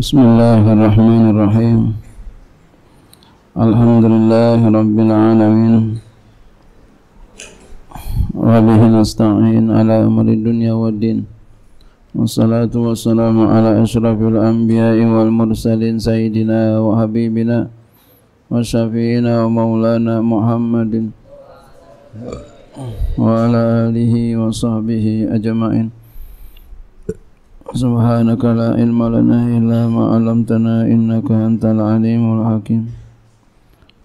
بسم الله الرحمن الرحيم الحمد لله رب العالمين وبه نستعين على أمر الدنيا والدين والصلاة والسلام على أشرف الأنبياء والمرسلين سيدنا وحبيبنا وشفينا ومولانا محمد وعلى آله وصحبه أجمعين سبحانك لا علم لنا إلا ما علمتنا إنك أنت العليم الحكيم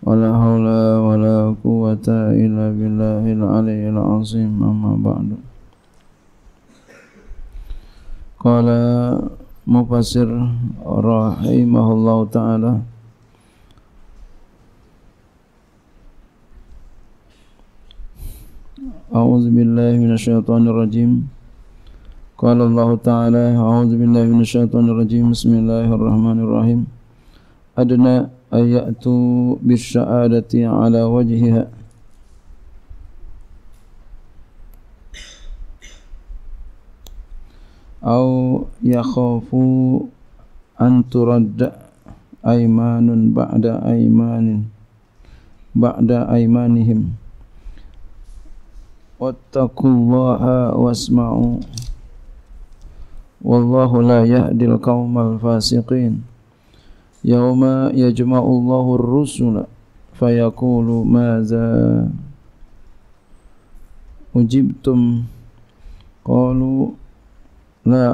ولا حول ولا قوة إلا بالله العلي العظيم أما بعد قال مفسر رحمه الله تعالى أعوذ بالله من الشيطان الرجيم قال الله تعالى أعوذ بالله من الشيطان الرجيم بسم الله الرحمن الرحيم أدنى أن يأتوا بالشهادة على وجهها أو يخافوا أن ترد أيمان بعد أيمان بعد أيمانهم واتقوا الله واسمعوا والله لا يهدي القوم الفاسقين يوم يجمع الله الرسل فيقول ماذا أجبتم قالوا لا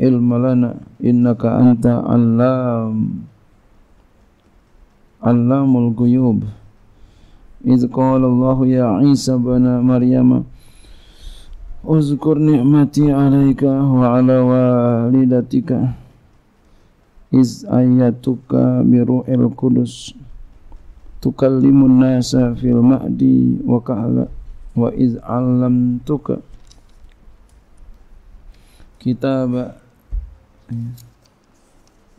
علم لنا إنك أنت علام علام الغيوب إذ قال الله يا عيسى بن مريم Uzkur ni'mati alaika wa ala walidatika Iz ayatuka biru'il kudus Tukallimun nasa fil ma'di wa ka'la Wa iz alam allamtuka Kitab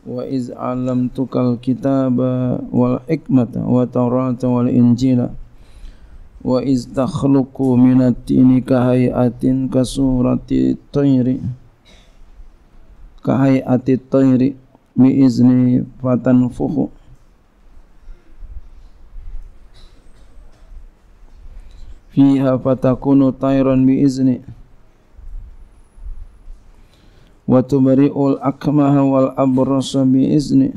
Wa iz alam allamtuka al-kitaba wal-ikmata Wa tawrata wal-injilah wa iz takhluqu minat tini kahayatin kasurati tayri kahayati tayri mi izni fatanfuhu fiha fatakunu tayran mi izni wa tubri'ul akmaha wal abrasa mi izni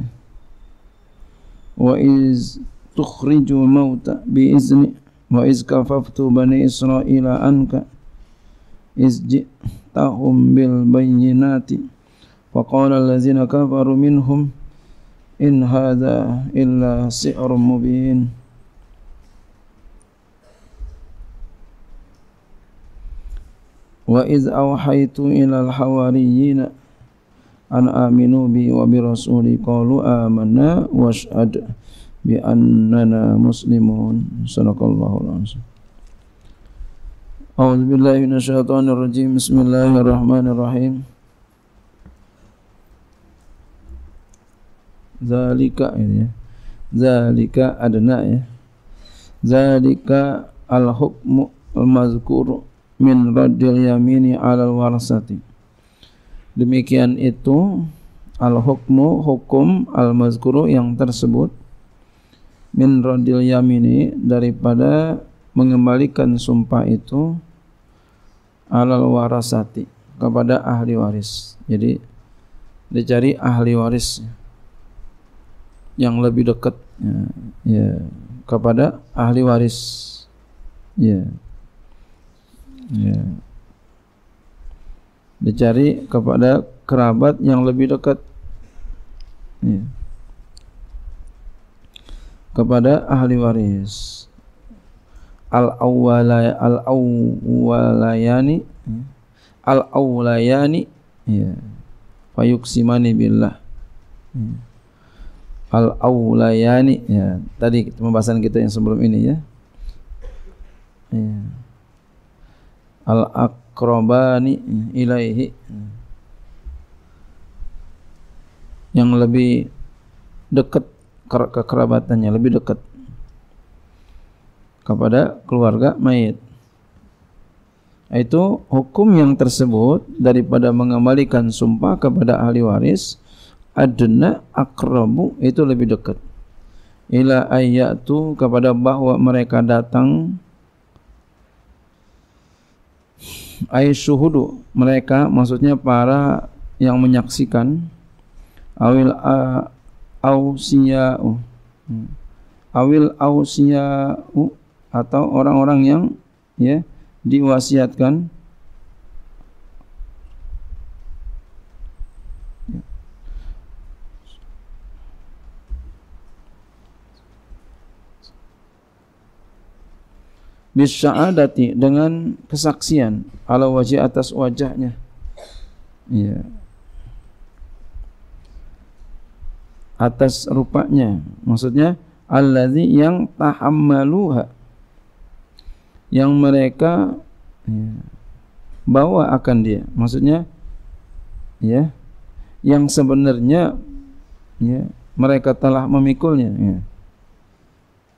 wa iz tukhriju mauta bi izni وإذ كففت بني إسرائيل عنك إذ جئتهم بالبينات وقال الذين كفروا منهم إن هذا إلا سحر مبين وإذ أوحيت إلى الحواريين أن آمنوا بي وبرسولي قالوا آمنا واشهد bi annana muslimun sallallahu alaihi wasallam A'udzu billahi minasy syaithanir rajim Bismillahirrahmanirrahim Zalika ini ya. Zalika adna ya Zalika al-hukmu al-mazkur min raddil yamini 'ala al-warasati Demikian itu al-hukmu hukum al-mazkuru yang tersebut min radil yamini daripada mengembalikan sumpah itu alal warasati kepada ahli waris. Jadi dicari ahli waris yang lebih dekat ya, ya kepada ahli waris. Ya. Ya. Dicari kepada kerabat yang lebih dekat. Ya kepada ahli waris al awalay al awwalayani hmm. al awwalayani ya fayuqsimani billah hmm. al awwalayani ya tadi pembahasan kita yang sebelum ini ya ya al akrobani hmm. ilaihi yang lebih dekat kekerabatannya lebih dekat kepada keluarga mayit itu hukum yang tersebut daripada mengembalikan sumpah kepada ahli waris adna akrabu itu lebih dekat ila ayatu kepada bahwa mereka datang ay syuhudu mereka maksudnya para yang menyaksikan awil uh, ausiya'u hmm. awil ausiya'u atau orang-orang yang ya diwasiatkan bisyahadati dengan kesaksian ala wajah atas wajahnya ya atas rupanya maksudnya allazi yang tahammaluha yang mereka ya, bawa akan dia maksudnya ya yang sebenarnya ya mereka telah memikulnya ya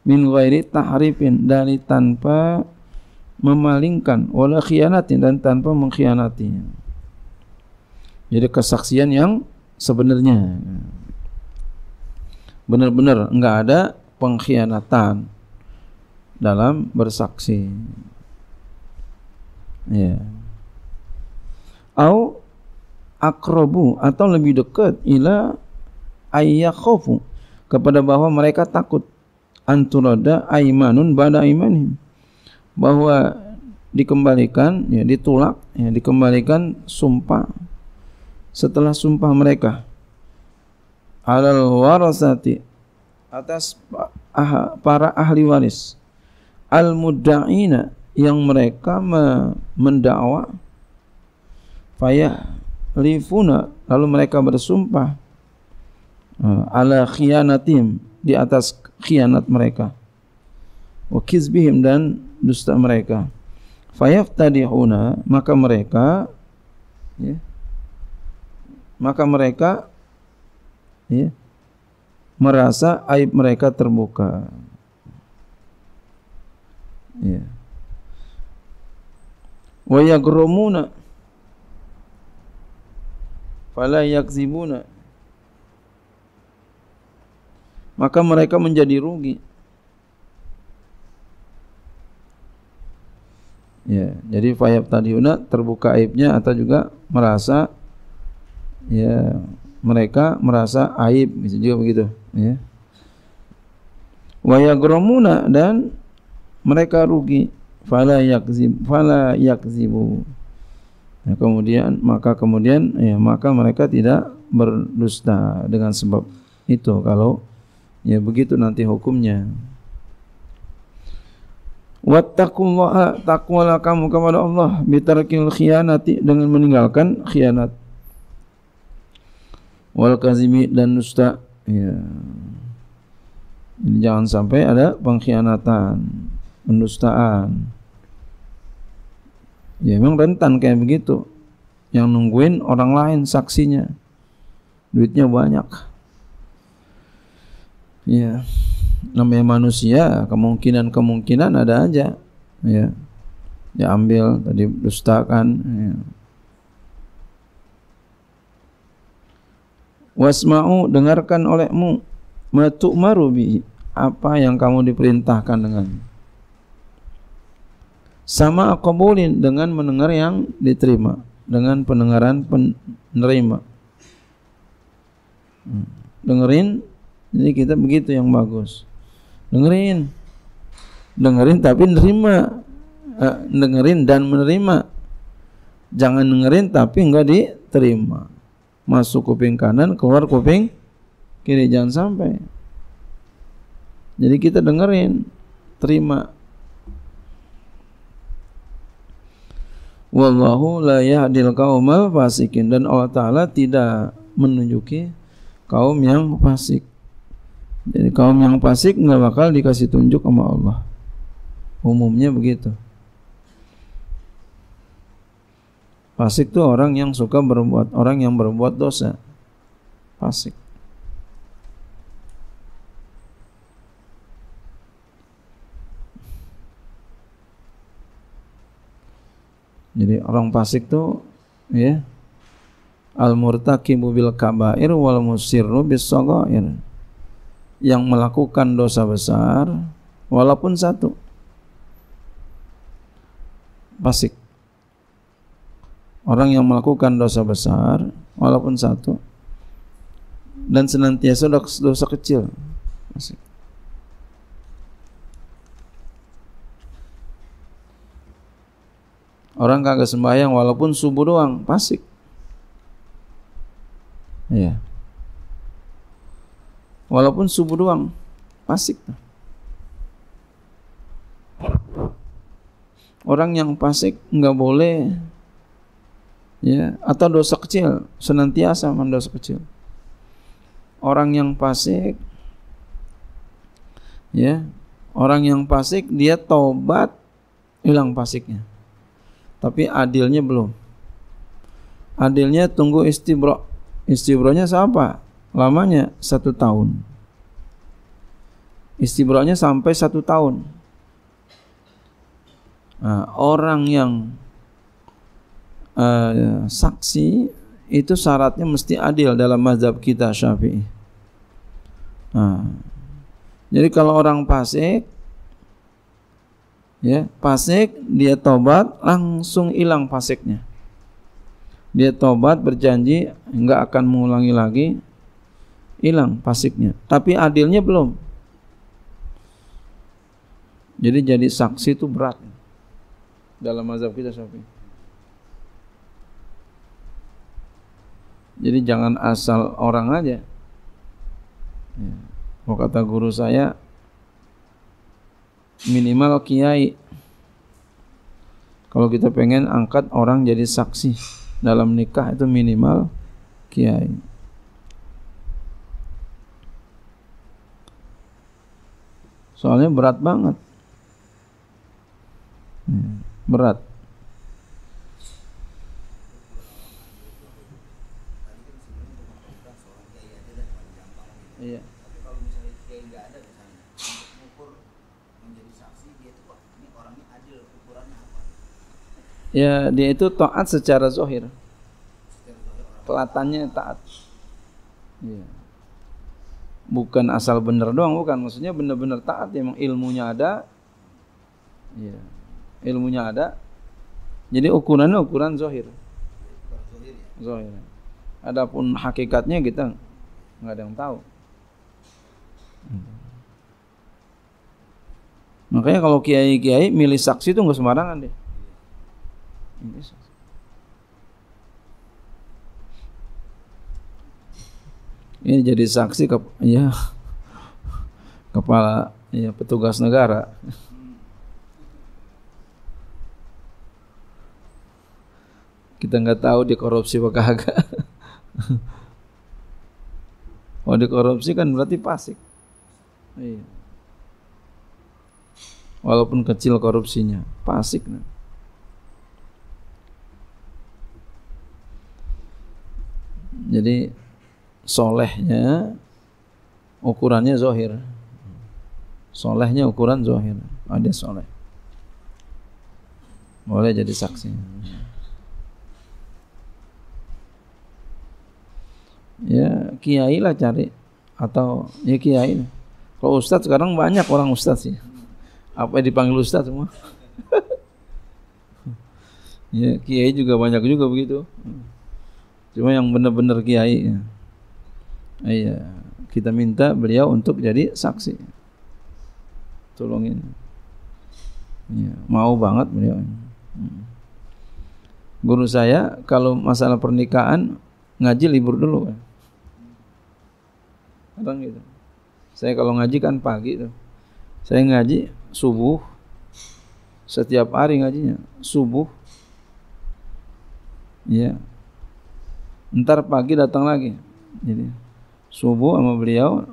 min ghairi tahrifin dari tanpa memalingkan wala khianatin dan tanpa mengkhianati jadi kesaksian yang sebenarnya ya. benar-benar nggak ada pengkhianatan dalam bersaksi. Ya. Au akrobu atau lebih dekat ila ayyakhofu kepada bahwa mereka takut anturada aimanun bada imanim bahwa dikembalikan ya ditulak ya dikembalikan sumpah setelah sumpah mereka alal warasati atas para ahli waris al mudda'ina yang mereka mendakwa faya rifuna lalu mereka bersumpah eh, ala khianatim di atas khianat mereka wa kizbihim dan dusta mereka fayaf tadihuna maka mereka ya, maka mereka ya, merasa aib mereka terbuka. Ya. Wa yagrumuna fala yakzibuna maka mereka menjadi rugi ya jadi fayab tadiuna terbuka aibnya atau juga merasa ya mereka merasa aib bisa juga begitu ya waya gromuna dan mereka rugi fala yakzib fala yakzibu nah, kemudian maka kemudian ya maka mereka tidak berdusta dengan sebab itu kalau ya begitu nanti hukumnya Wattaqullaha takwalah kamu kepada Allah bitarkil khianati dengan meninggalkan khianat wal kazimi dan dusta ya jadi jangan sampai ada pengkhianatan pendustaan ya memang rentan kayak begitu yang nungguin orang lain saksinya duitnya banyak ya namanya manusia kemungkinan-kemungkinan ada aja ya ya ambil tadi dustakan ya. wasma'u dengarkan olehmu matu'maru marubi apa yang kamu diperintahkan dengan sama akomulin dengan mendengar yang diterima dengan pendengaran penerima hmm. dengerin jadi kita begitu yang bagus dengerin dengerin tapi nerima eh, dengerin dan menerima jangan dengerin tapi enggak diterima masuk kuping kanan, keluar kuping kiri. Jangan sampai. Jadi kita dengerin, terima. Wallahu la yahdil qaumal fasikin dan Allah taala tidak menunjuki kaum yang fasik. Jadi kaum yang fasik nggak bakal dikasih tunjuk sama Allah. Umumnya begitu. Fasik itu orang yang suka berbuat orang yang berbuat dosa. Fasik. Jadi orang fasik itu ya al mobil bil kabair wal musirru bis sagair yang melakukan dosa besar walaupun satu fasik orang yang melakukan dosa besar walaupun satu dan senantiasa dosa kecil masih Orang kagak sembahyang walaupun subuh doang, pasik. Iya. Walaupun subuh doang, pasik. Orang yang pasik nggak boleh ya atau dosa kecil senantiasa mendosa sekecil kecil orang yang pasik ya orang yang pasik dia taubat hilang pasiknya tapi adilnya belum adilnya tunggu istibro istibronya siapa lamanya satu tahun istibronya sampai satu tahun nah, orang yang Eh, saksi itu syaratnya mesti adil dalam mazhab kita Syafi'i. Nah. Jadi kalau orang pasik ya, pasik dia tobat langsung hilang pasiknya. Dia tobat berjanji nggak akan mengulangi lagi hilang pasiknya. Tapi adilnya belum. Jadi jadi saksi itu berat dalam mazhab kita Syafi'i. Jadi jangan asal orang aja. Ya. kata guru saya, minimal kiai. Kalau kita pengen angkat orang jadi saksi dalam nikah itu minimal kiai. Soalnya berat banget. Ya, berat. ya dia itu taat secara zohir Pelatannya taat ya. bukan asal bener doang bukan maksudnya bener-bener taat emang ilmunya ada ya. ilmunya ada jadi ukurannya ukuran zohir zohir adapun hakikatnya kita nggak ada yang tahu makanya kalau kiai-kiai milih saksi itu nggak sembarangan deh in Ini jadi saksi ke, ya kepala ya petugas negara. Kita nggak tahu dikorupsi korupsi apa kagak. Kalau oh, dikorupsi kan berarti pasik. Iya. Walaupun kecil korupsinya, pasik. Nah. Jadi solehnya ukurannya zohir. Solehnya ukuran zohir. Ada oh, soleh. Boleh jadi saksi. Ya kiai lah cari atau ya kiai. Kalau ustadz sekarang banyak orang ustadz sih, Apa yang dipanggil ustadz semua? ya kiai juga banyak juga begitu. Cuma yang benar-benar kiai. Iya, kita minta beliau untuk jadi saksi. Tolongin. Iya, mau banget beliau. Hmm. Guru saya kalau masalah pernikahan ngaji libur dulu. Kadang gitu. Saya kalau ngaji kan pagi tuh. Saya ngaji subuh setiap hari ngajinya subuh. Ya, ntar pagi datang lagi jadi subuh sama beliau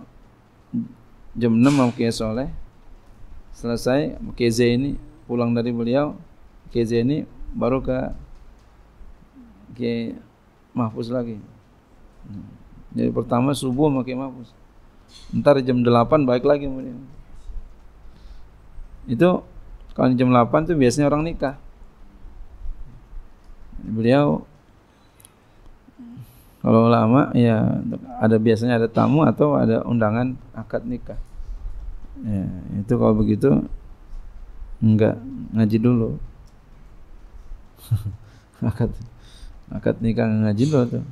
jam 6 sama Kiai Soleh selesai KZ ini pulang dari beliau KZ ini baru ke Kiai Mahfuz lagi jadi pertama subuh sama Kiai Mahfuz ntar jam 8 balik lagi kemudian itu kalau jam 8 tuh biasanya orang nikah beliau kalau lama ya ada biasanya ada tamu atau ada undangan akad nikah. Ya, itu kalau begitu enggak ngaji dulu. akad akad nikah ngaji dulu tuh.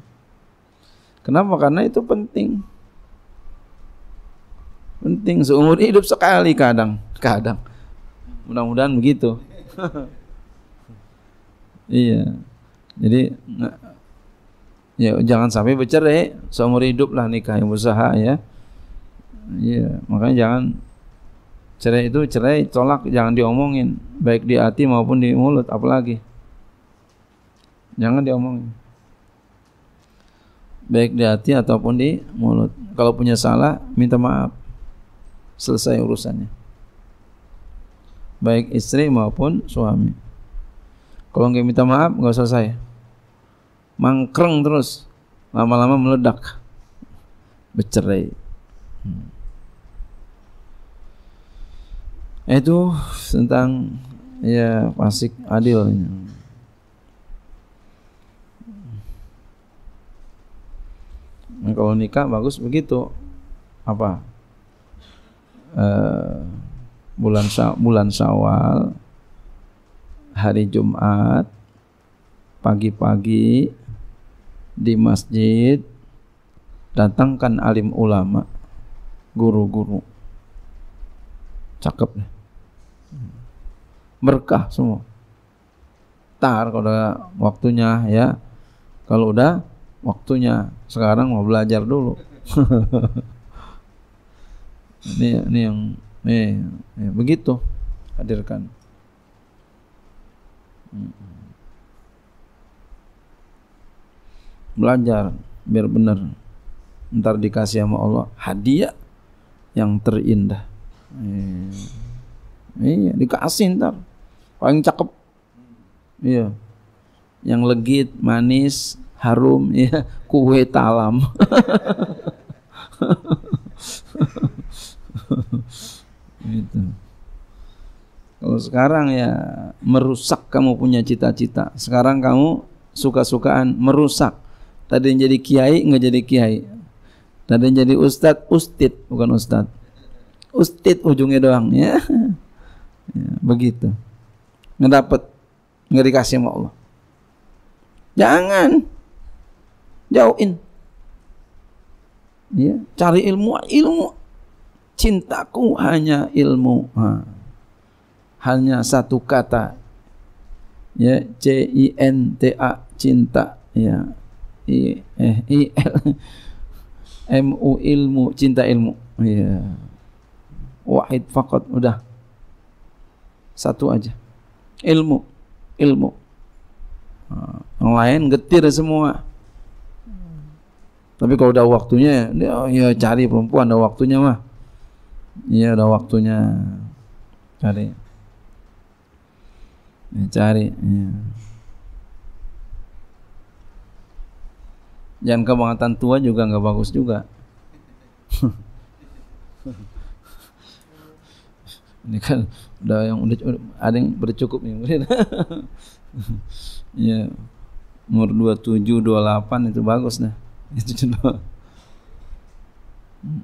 Kenapa? Karena itu penting. Penting seumur hidup sekali kadang, kadang. Mudah-mudahan begitu. iya. Jadi Ya, jangan sampai bercerai, seumur hidup lah nikah yang usaha ya. Ya, makanya jangan cerai itu cerai tolak jangan diomongin baik di hati maupun di mulut apalagi jangan diomongin baik di hati ataupun di mulut kalau punya salah minta maaf selesai urusannya baik istri maupun suami kalau nggak minta maaf nggak selesai mangkreng terus lama-lama meledak bercerai hmm. itu tentang ya pasik adil nah, kalau nikah bagus begitu apa uh, bulan bulan Syawal hari Jumat pagi-pagi di masjid datangkan alim ulama guru-guru cakep nih berkah semua tar kalau udah waktunya ya kalau udah waktunya sekarang mau belajar dulu ini ini yang ini, begitu hadirkan hmm. belajar biar benar ntar dikasih sama Allah hadiah yang terindah iya, iya dikasih ntar paling cakep iya yang legit manis harum ya kue talam itu kalau sekarang ya merusak kamu punya cita-cita sekarang kamu suka-sukaan merusak tadi yang jadi kiai nggak jadi kiai tadi yang jadi ustad ustid bukan ustad ustid ujungnya doang ya, ya begitu nggak dapat nggak dikasih sama Allah jangan jauhin ya cari ilmu ilmu cintaku hanya ilmu ha. hanya satu kata ya C I N T A cinta ya I, eh, I, L, M, U, ilmu, cinta ilmu. Iya. Yeah. Wahid fakat, udah. Satu aja. Ilmu, ilmu. Ah, yang lain getir semua. Tapi kalau udah waktunya, dia, ya cari perempuan, udah waktunya mah. Iya, udah waktunya cari. Ya, cari. Ya. Jangan kebangatan tua juga nggak bagus juga. Ini kan udah yang udah ada yang bercukup nih. ya umur 27, 28 itu bagus dah. Itu cuma. Hmm.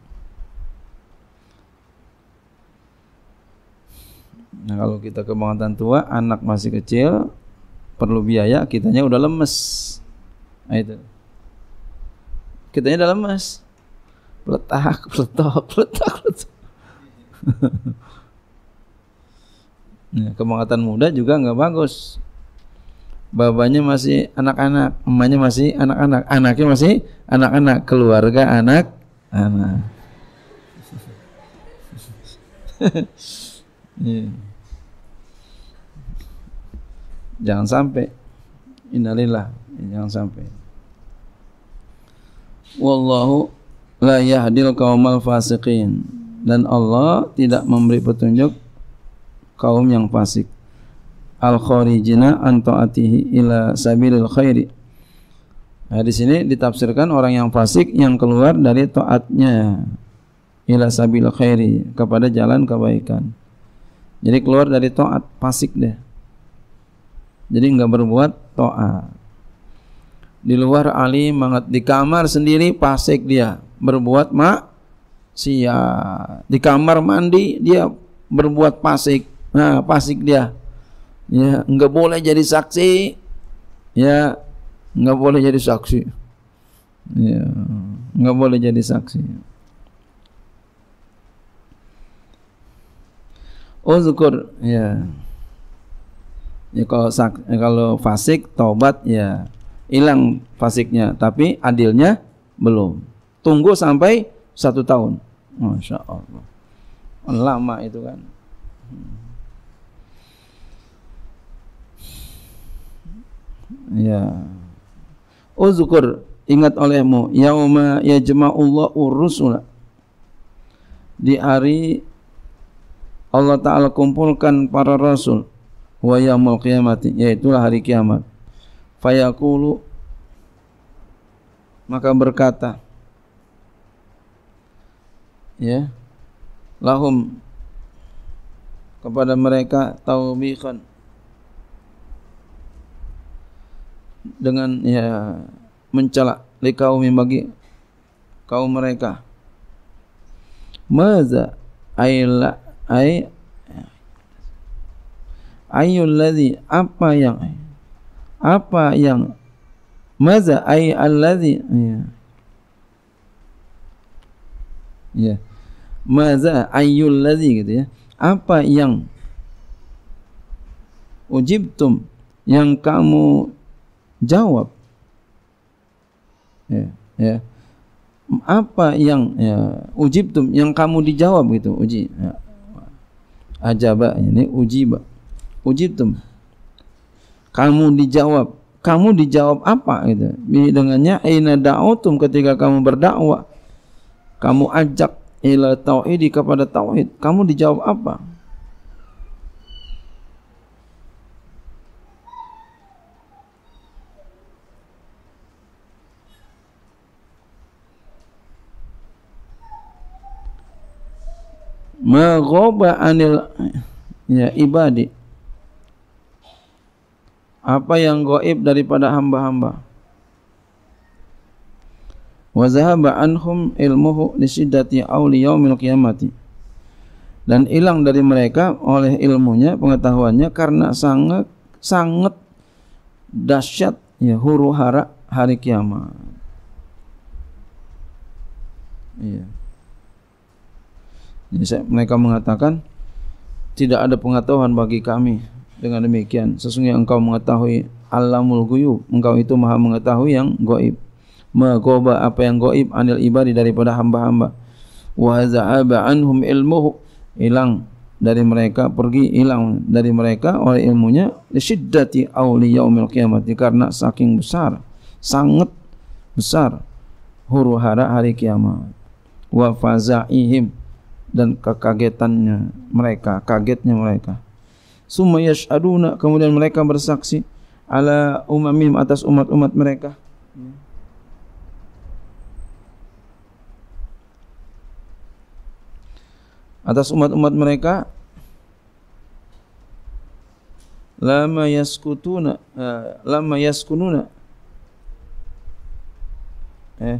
Nah kalau kita ke tua, anak masih kecil, perlu biaya, kitanya udah lemes. Nah, itu kitanya dalam mas peletak peletak peletak peletak nah, ya, Kemangatan muda juga nggak bagus babanya masih anak-anak emaknya masih anak-anak anaknya masih anak-anak keluarga anak anak iya. jangan sampai innalillah jangan sampai wallahu la yahdil qaumal fasiqin dan Allah tidak memberi petunjuk kaum yang fasik al kharijina an taatihi ila sabilil khairi Nah, di sini ditafsirkan orang yang fasik yang keluar dari taatnya ila sabil khairi kepada jalan kebaikan. Jadi keluar dari taat fasik deh. Jadi enggak berbuat taat di luar ali mangat di kamar sendiri pasik dia berbuat mak sia di kamar mandi dia berbuat pasik nah pasik dia ya nggak boleh jadi saksi ya nggak boleh jadi saksi ya nggak boleh jadi saksi oh uzkur ya, ya kalau sak, ya, kalau fasik tobat ya hilang fasiknya, tapi adilnya belum. Tunggu sampai satu tahun. Masya Allah. Lama itu kan. Hmm. Ya. syukur oh, ingat olehmu yauma yajma'ullahu rusula. Di hari Allah Ta'ala kumpulkan para rasul wa yaumul qiyamati yaitulah hari kiamat fayakulu maka berkata ya lahum kepada mereka taubikan dengan ya mencela li kaum bagi kaum mereka maza aila ay ya, ayyul ladzi apa yang apa yang maza ay allazi ya ya maza ayyul ladzi gitu ya apa yang ujibtum yang kamu jawab ya ya apa yang ya, ujibtum yang kamu dijawab gitu uji ya. ajaba ini ujiba ujibtum kamu dijawab kamu dijawab apa gitu dengannya aina da'utum ketika kamu berdakwah kamu ajak ila tauhid kepada tauhid kamu dijawab apa Maghoba anil ya ibadi apa yang gaib daripada hamba-hamba. Wa zahaba anhum ilmuhu nisidati auli yaumil qiyamati. Dan hilang dari mereka oleh ilmunya, pengetahuannya karena sangat sangat dahsyat ya huru hara hari kiamat. Iya. Jadi mereka mengatakan tidak ada pengetahuan bagi kami dengan demikian sesungguhnya engkau mengetahui alamul guyub engkau itu maha mengetahui yang goib mengoba apa yang goib anil ibadi daripada hamba-hamba wa za'aba anhum ilmuhu hilang dari mereka pergi hilang dari mereka oleh ilmunya syiddati auliyaumil qiyamah karena saking besar sangat besar huru hara hari kiamat wa faza'ihim dan kekagetannya mereka kagetnya mereka summa yashaduna kemudian mereka bersaksi ala umamim atas umat-umat mereka atas umat-umat mereka lama yaskutuna eh, lama yaskununa eh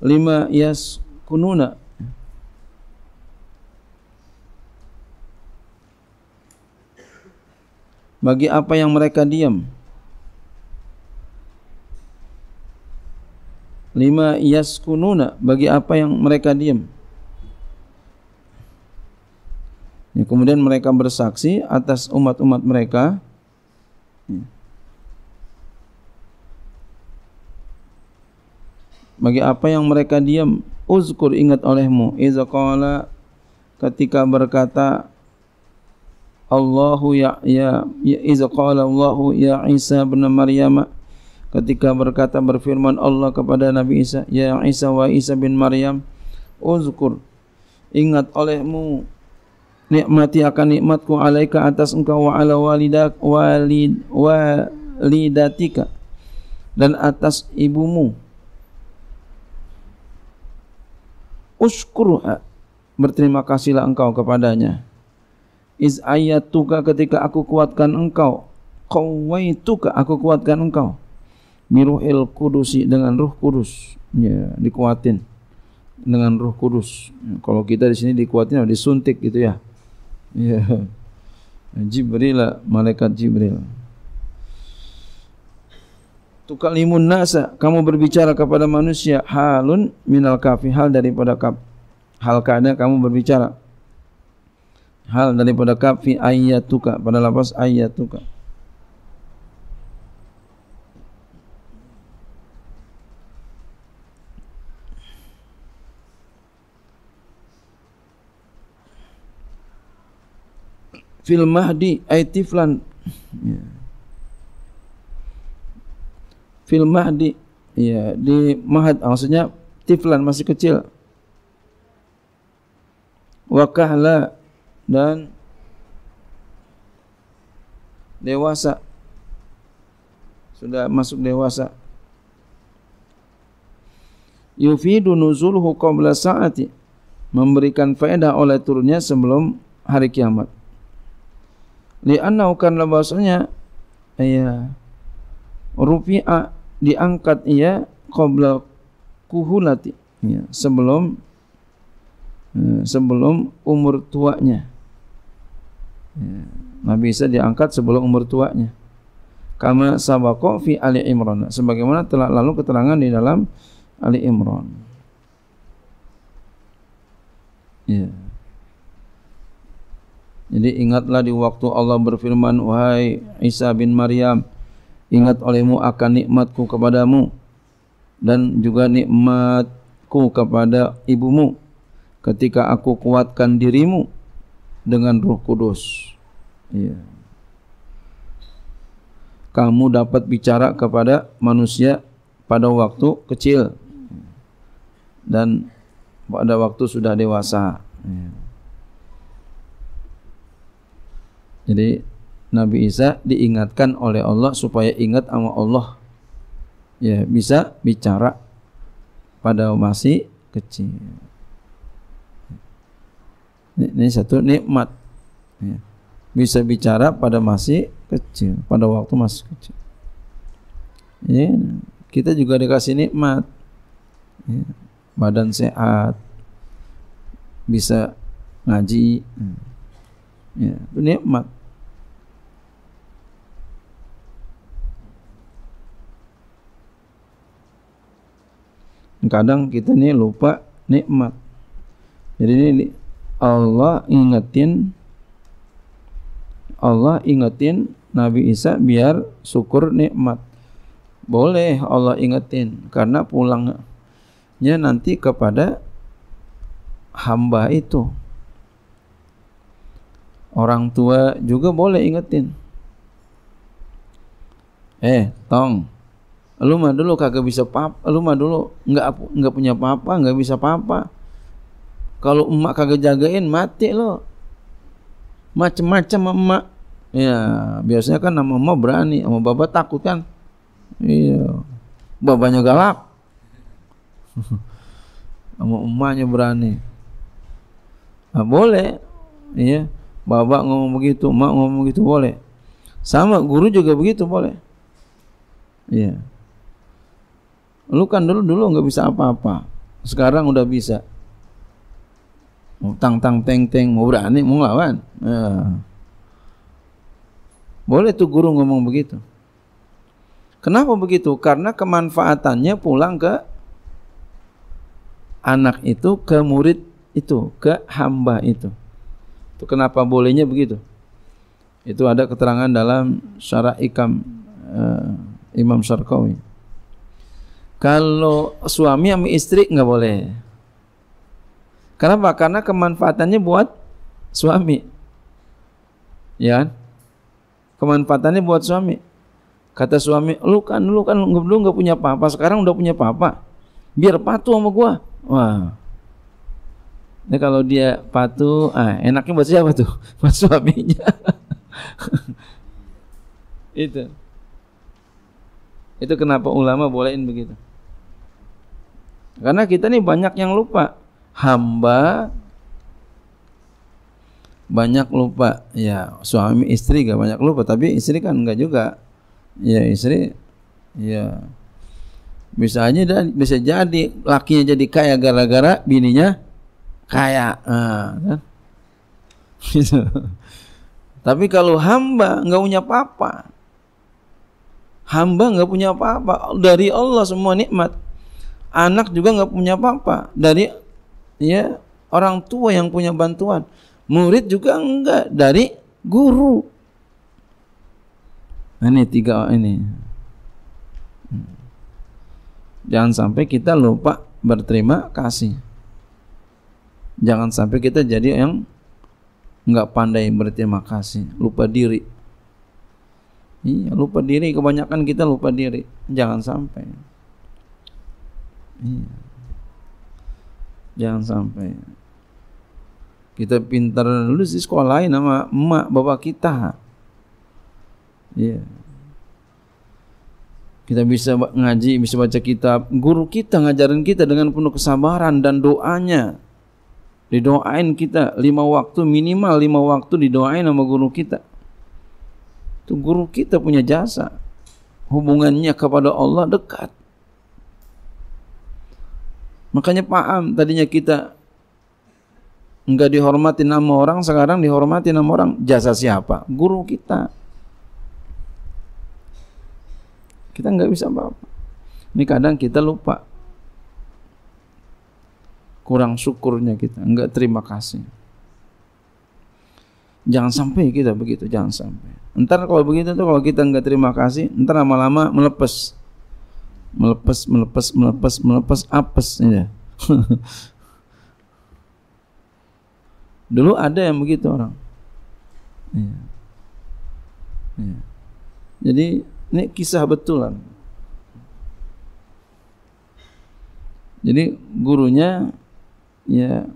lima yaskununa bagi apa yang mereka diam. Lima yaskununa bagi apa yang mereka diam. Ya, kemudian mereka bersaksi atas umat-umat mereka. Bagi apa yang mereka diam, uzkur ingat olehmu. izakala ketika berkata Allahu ya ya, ya iz qala Allahu ya Isa bin Maryam ketika berkata berfirman Allah kepada Nabi Isa ya Isa wa Isa bin Maryam uzkur ingat olehmu nikmati akan nikmatku alaika atas engkau wa ala walidak walid walidatika dan atas ibumu uskur berterima kasihlah engkau kepadanya iz ayatuka ketika aku kuatkan engkau qawaituka aku kuatkan engkau miruhil kudusi dengan ruh kudus ya dikuatin dengan ruh kudus ya, kalau kita di sini dikuatin disuntik gitu ya ya Jibril malaikat Jibril Tukalimun nasa kamu berbicara kepada manusia halun minal kafi hal daripada kap hal keadaan kamu berbicara hal daripada kafi ayatuka pada lafaz ayatuka fil mahdi ay tiflan ya. fil mahdi ya di mahad ah, maksudnya tiflan masih kecil wa kahla dan dewasa sudah masuk dewasa yufidu nuzulhu qabla sa'ati memberikan faedah oleh turunnya sebelum hari kiamat li annahu kan labasanya ya rufi'a diangkat ia qabla kuhulati ya, sebelum eh, sebelum umur tuanya Nabi Isa diangkat sebelum umur tuanya. Kama sabako fi Ali Imran. Sebagaimana telah lalu keterangan di dalam Ali Imran. Ya. Jadi ingatlah di waktu Allah berfirman, Wahai Isa bin Maryam, ingat olehmu akan nikmatku kepadamu dan juga nikmatku kepada ibumu ketika aku kuatkan dirimu dengan Roh Kudus. Ya. Kamu dapat bicara kepada manusia pada waktu kecil dan pada waktu sudah dewasa. Ya. Jadi Nabi Isa diingatkan oleh Allah supaya ingat sama Allah. Ya, bisa bicara pada masih kecil. Ini satu nikmat. Ya. Bisa bicara pada masih kecil, pada waktu masih kecil. Ya. Kita juga dikasih nikmat. Ya. Badan sehat, bisa ngaji. Ya, itu nikmat. Kadang kita ini lupa nikmat. Jadi ini Allah ingetin Allah ingetin Nabi Isa biar syukur nikmat. Boleh Allah ingetin karena pulangnya nanti kepada hamba itu. Orang tua juga boleh ingetin. Eh, tong. Lu mah dulu kagak bisa papa, lu mah dulu nggak nggak punya papa, nggak bisa papa. Kalau emak kagak jagain mati lo. macam-macam emak. Ya, biasanya kan nama emak berani, sama bapak takut kan. Iya. bapaknya galak. sama emaknya berani. Nah, boleh. Iya. Bapak ngomong begitu, emak ngomong begitu boleh. Sama guru juga begitu boleh. Iya. Lu kan dulu dulu nggak bisa apa-apa. Sekarang udah bisa. Mau tang-tang teng-teng, mau berani, mau lawan. Ya. Boleh tuh guru ngomong begitu. Kenapa begitu? Karena kemanfaatannya pulang ke anak itu, ke murid itu, ke hamba itu. Itu kenapa bolehnya begitu? Itu ada keterangan dalam syarah ikam uh, Imam Sarkawi. Kalau suami sama istri nggak boleh. Kenapa? Karena kemanfaatannya buat suami. Ya. Kan? Kemanfaatannya buat suami. Kata suami, lu kan lu kan lu nggak punya papa, sekarang udah punya papa. Biar patuh sama gua. Wah. Ini kalau dia patuh, ah, enaknya buat siapa tuh? Buat suaminya. Itu. Itu kenapa ulama bolehin begitu. Karena kita nih banyak yang lupa hamba banyak lupa ya suami istri gak banyak lupa tapi istri kan enggak juga ya istri ya bisa aja dan bisa jadi lakinya jadi kaya gara-gara bininya kaya nah, kan? Gitu. tapi kalau hamba nggak punya apa-apa hamba nggak punya apa-apa dari Allah semua nikmat anak juga nggak punya apa-apa dari ya orang tua yang punya bantuan. Murid juga enggak dari guru. Ini tiga ini. Jangan sampai kita lupa berterima kasih. Jangan sampai kita jadi yang enggak pandai berterima kasih, lupa diri. Iya, lupa diri. Kebanyakan kita lupa diri. Jangan sampai. Iya. Jangan sampai. Kita pintar lulus di sekolah lain sama emak bapak kita. Iya. Yeah. Kita bisa ngaji, bisa baca kitab. Guru kita ngajarin kita dengan penuh kesabaran dan doanya. Didoain kita lima waktu minimal lima waktu didoain sama guru kita. Itu guru kita punya jasa. Hubungannya kepada Allah dekat. Makanya paham tadinya kita enggak dihormati nama orang, sekarang dihormati nama orang. Jasa siapa? Guru kita. Kita enggak bisa apa-apa. Ini kadang kita lupa. Kurang syukurnya kita, enggak terima kasih. Jangan sampai kita begitu, jangan sampai. Ntar kalau begitu tuh kalau kita enggak terima kasih, ntar lama-lama melepas melepas melepas melepas melepas apes ya. Dulu ada yang begitu orang. Ya. Ya. Jadi ini kisah betulan. Jadi gurunya ya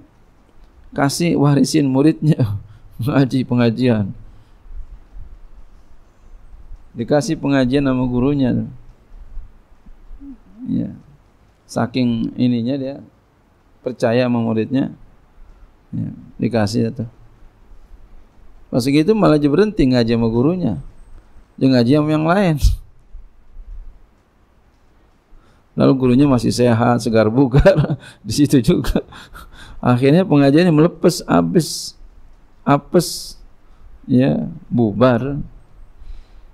kasih warisin muridnya ngaji pengajian. Dikasih pengajian sama gurunya ya. saking ininya dia percaya sama muridnya iya, ya, dikasih itu pas gitu malah aja berhenti ngaji sama gurunya dia ngaji sama yang lain lalu gurunya masih sehat segar bugar di situ juga akhirnya pengajiannya melepas habis apes ya bubar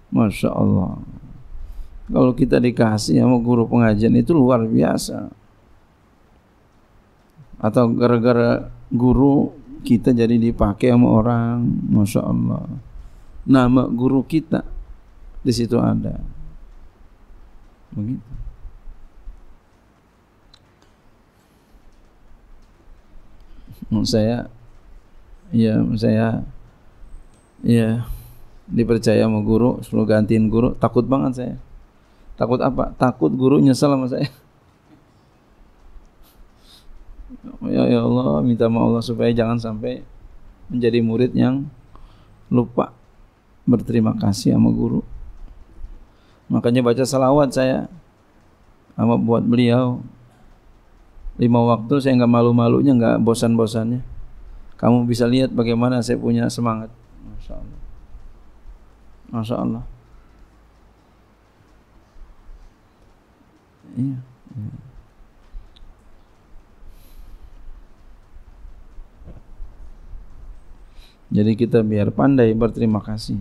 Masya Allah kalau kita dikasih sama guru pengajian itu luar biasa atau gara-gara guru kita jadi dipakai sama orang Masya Allah nama guru kita di situ ada begitu saya ya saya ya dipercaya sama guru, suruh gantiin guru, takut banget saya. Takut apa? Takut guru nyesel sama saya. Ya, ya Allah, minta maaf Allah supaya jangan sampai menjadi murid yang lupa berterima kasih sama guru. Makanya baca salawat saya sama buat beliau. Lima waktu saya nggak malu-malunya, nggak bosan-bosannya. Kamu bisa lihat bagaimana saya punya semangat. Masya Allah. Masya Allah. Iya. iya. Jadi kita biar pandai berterima kasih.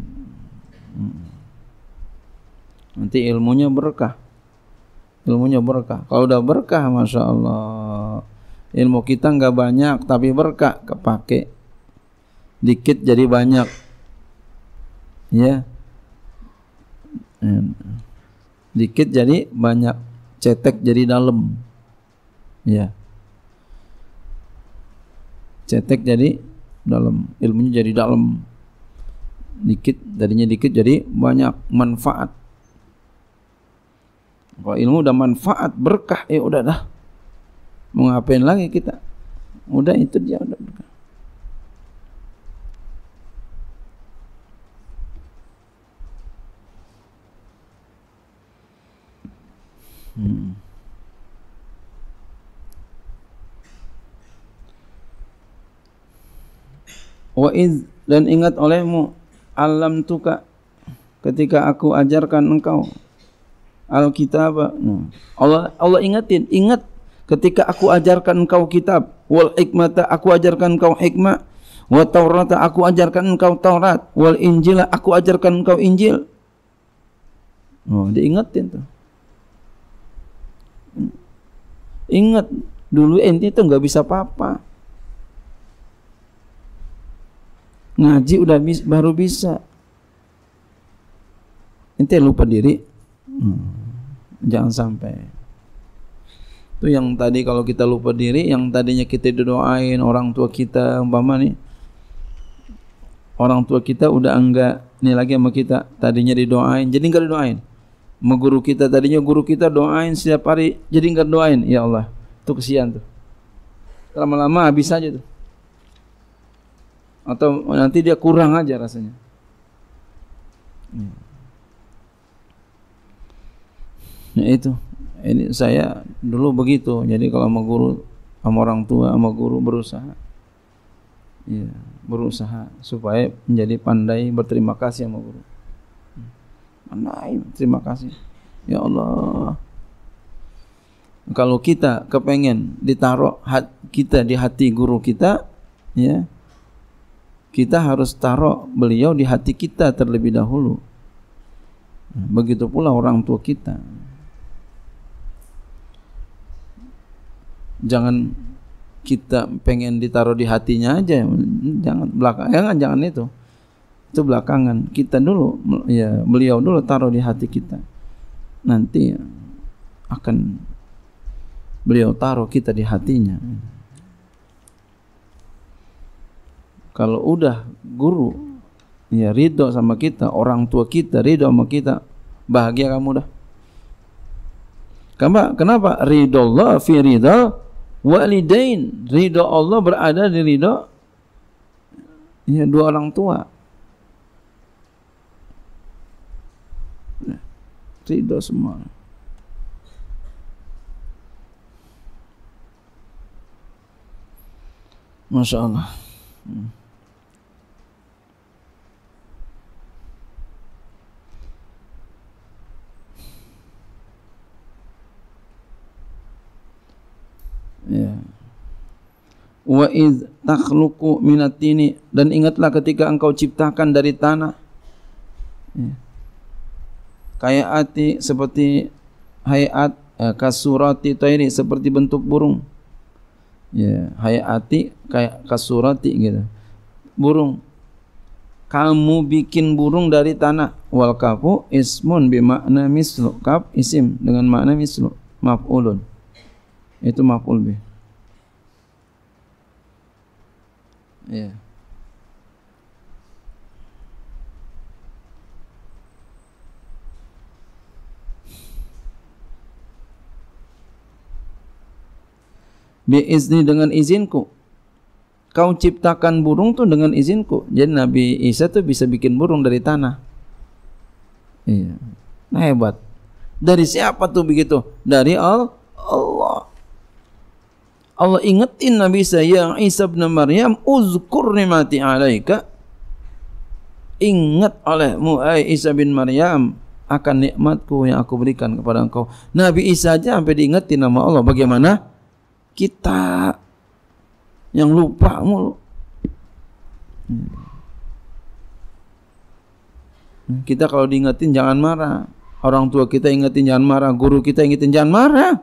Nanti ilmunya berkah. Ilmunya berkah. Kalau udah berkah, masya Allah, ilmu kita nggak banyak tapi berkah, kepake. Dikit jadi banyak. Ya. Dikit jadi banyak cetek jadi dalam ya cetek jadi dalam ilmunya jadi dalam dikit darinya dikit jadi banyak manfaat kalau ilmu udah manfaat berkah ya udah dah mau lagi kita udah itu dia udah berkah Hmm. Wa iz dan ingat olehmu alam tuka ketika aku ajarkan engkau alkitab. Hmm. Allah Allah ingatin, ingat ketika aku ajarkan engkau kitab wal hikmata aku ajarkan engkau hikmah wa taurata aku ajarkan engkau taurat wal injila aku ajarkan engkau injil. Oh, diingatin tuh. Ingat, dulu ente itu nggak bisa apa-apa. Ngaji udah bis, baru bisa. Ente lupa diri. Hmm, jangan sampai. Itu yang tadi kalau kita lupa diri, yang tadinya kita doain orang tua kita umpama nih orang tua kita udah enggak nih lagi sama kita tadinya didoain jadi enggak didoain mengguru kita tadinya guru kita doain setiap hari jadi nggak doain ya Allah itu kesian tuh lama-lama habis aja tuh atau nanti dia kurang aja rasanya ya, ya itu ini saya dulu begitu jadi kalau sama guru sama orang tua sama guru berusaha ya berusaha supaya menjadi pandai berterima kasih sama guru Naib, terima kasih. Ya Allah. Kalau kita kepengen ditaruh hat, kita di hati guru kita, ya kita harus taruh beliau di hati kita terlebih dahulu. Begitu pula orang tua kita. Jangan kita pengen ditaruh di hatinya aja, jangan belakang, jangan, ya jangan itu itu belakangan kita dulu ya beliau dulu taruh di hati kita nanti akan beliau taruh kita di hatinya kalau udah guru ya ridho sama kita orang tua kita ridho sama kita bahagia kamu dah kenapa kenapa ridho Allah fi ridho walidain ridho Allah berada di ridho ya dua orang tua Tidak semua. Masya Allah. Hmm. Ya. Wa id minat ini dan ingatlah ketika engkau ciptakan dari tanah. Ya kayati seperti hayat eh, kasurati tairi seperti bentuk burung ya hayati kayak kasurati gitu burung kamu bikin burung dari tanah wal kafu ismun bi makna mislu kaf isim dengan makna mislu maf'ulun itu maf'ul bi ya yeah. biizni dengan izinku. Kau ciptakan burung tu dengan izinku. Jadi Nabi Isa tu bisa bikin burung dari tanah. Iya. Nah, hebat. Dari siapa tu begitu? Dari Al Allah. Allah ingetin Nabi Isa, ya Isa bin Maryam, uzkur nimati alaika. Ingat olehmu, ay Isa bin Maryam, akan nikmatku yang aku berikan kepada engkau. Nabi Isa aja sampai diingetin nama Allah. Bagaimana? Bagaimana? kita yang lupa mulu. Hmm. Kita kalau diingetin jangan marah. Orang tua kita ingetin jangan marah, guru kita ingetin jangan marah.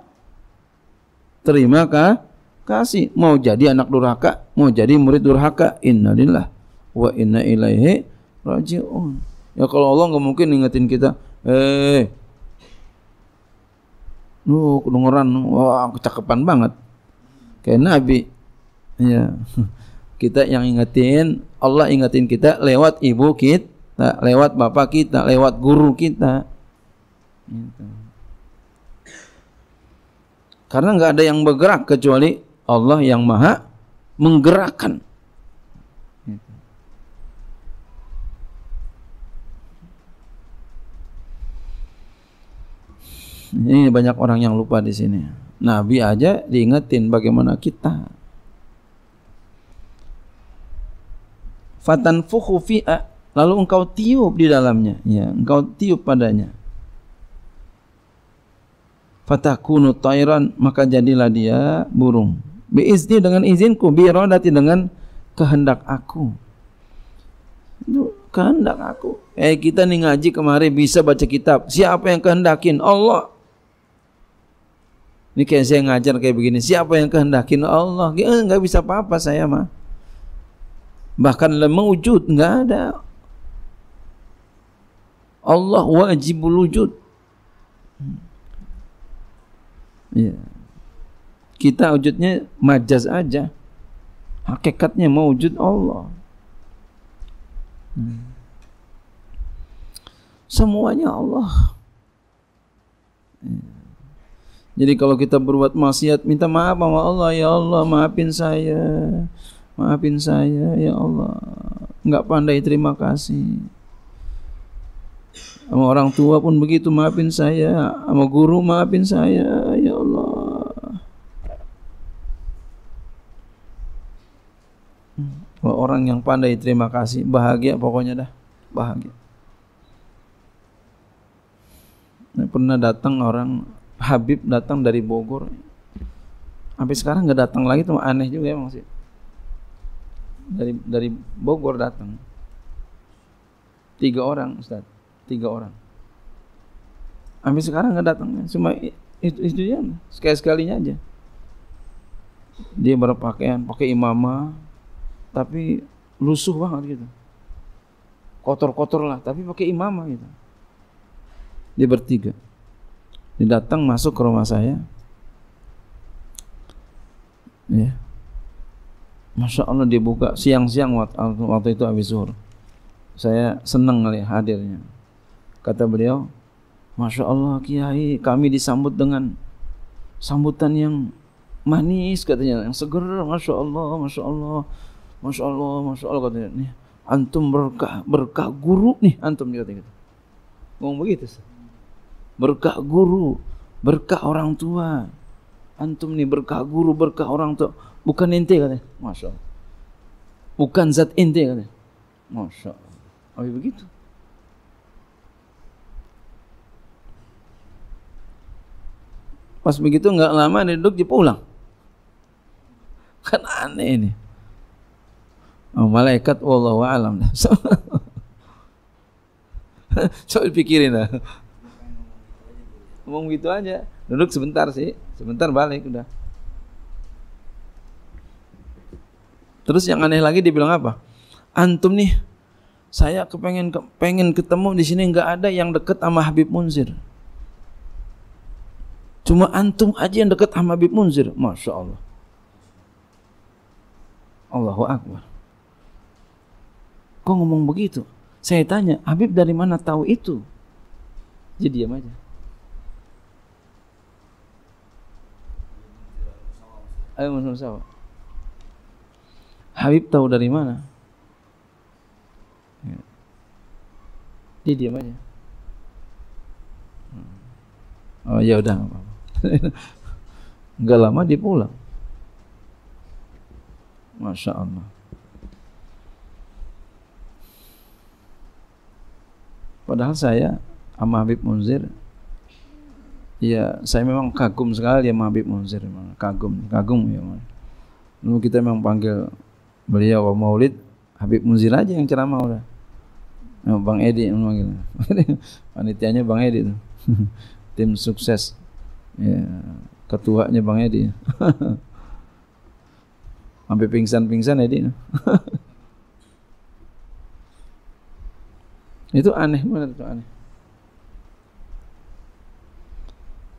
Terima kah? Kasih. Mau jadi anak durhaka, mau jadi murid durhaka. Innalillah wa inna ilaihi raji'un. Ya kalau Allah nggak mungkin ingetin kita, eh, hey, eh, eh, lu kedengeran, wah kecakapan banget kayak Nabi. Ya. Kita yang ingetin, Allah ingetin kita lewat ibu kita, lewat bapak kita, lewat guru kita. Gitu. Karena nggak ada yang bergerak kecuali Allah yang maha menggerakkan. Gitu. Ini banyak orang yang lupa di sini. Nabi aja diingetin bagaimana kita. Fatan fi'a lalu engkau tiup di dalamnya, ya, engkau tiup padanya. Fatakunu tairan maka jadilah dia burung. Biizni dengan izinku, biiradati dengan kehendak aku. Itu kehendak aku. Eh kita nih ngaji kemarin bisa baca kitab. Siapa yang kehendakin? Allah Ini kayak saya ngajar kayak begini. Siapa yang kehendakin Allah? Eh, enggak bisa apa-apa saya mah. Bahkan lemah wujud enggak ada. Allah wajibul wujud. Hmm. Ya. Kita wujudnya majaz aja. Hakikatnya mau wujud Allah. Hmm. Semuanya Allah. Ya. Jadi kalau kita berbuat maksiat, minta maaf sama Allah, ya Allah, maafin saya. Maafin saya, ya Allah. Enggak pandai terima kasih. Sama orang tua pun begitu, maafin saya. Sama guru, maafin saya, ya Allah. Kalau orang yang pandai terima kasih, bahagia pokoknya dah. Bahagia. Nah, pernah datang orang Habib datang dari Bogor sampai sekarang nggak datang lagi tuh aneh juga emang sih dari dari Bogor datang tiga orang Ustaz tiga orang sampai sekarang nggak datang cuma itu itu ya sekali sekalinya aja dia berpakaian pakai imama tapi lusuh banget gitu kotor-kotor lah tapi pakai imama gitu dia bertiga dia datang masuk ke rumah saya. Ya. Masya Allah dia buka siang-siang waktu itu habis zuhur. Saya senang kali hadirnya. Kata beliau, Masya Allah Kiai kami disambut dengan sambutan yang manis katanya, yang seger Masya Allah, Masya Allah, Masya Allah, Masya Allah katanya. Nih, antum berkah, berkah guru nih antum dia gitu. Ngomong begitu. sih berkah guru, berkah orang tua. Antum ni berkah guru, berkah orang tua. Bukan ente kata. Masya Allah. Bukan zat ente kata. Masya Allah. Habis begitu. Pas begitu enggak lama dia duduk dia pulang. Kan aneh ini. Oh, malaikat wallahu alam. Coba pikirin lah. ngomong gitu aja duduk sebentar sih sebentar balik udah terus yang aneh lagi dibilang apa antum nih saya kepengen kepengen ketemu di sini nggak ada yang deket sama Habib Munzir cuma antum aja yang deket sama Habib Munzir masya Allah Allahu Akbar kok ngomong begitu saya tanya Habib dari mana tahu itu jadi diam aja Ayo menurut Habib tahu dari mana? Ya. Dia diam aja. Hmm. Oh ya udah nggak Enggak lama dia pulang. Masya Allah. Padahal saya sama Habib Munzir Ya, saya memang kagum sekali ya Habib Munzir. Kagum, kagum ya. Lalu kita memang panggil beliau ke Maulid Habib Munzir aja yang ceramah udah. Oh, Bang Edi memanggil. Panitianya Bang Edi tuh. Tim sukses. Ya, ketuanya Bang Edi. Sampai pingsan-pingsan Edi. itu aneh banget itu aneh.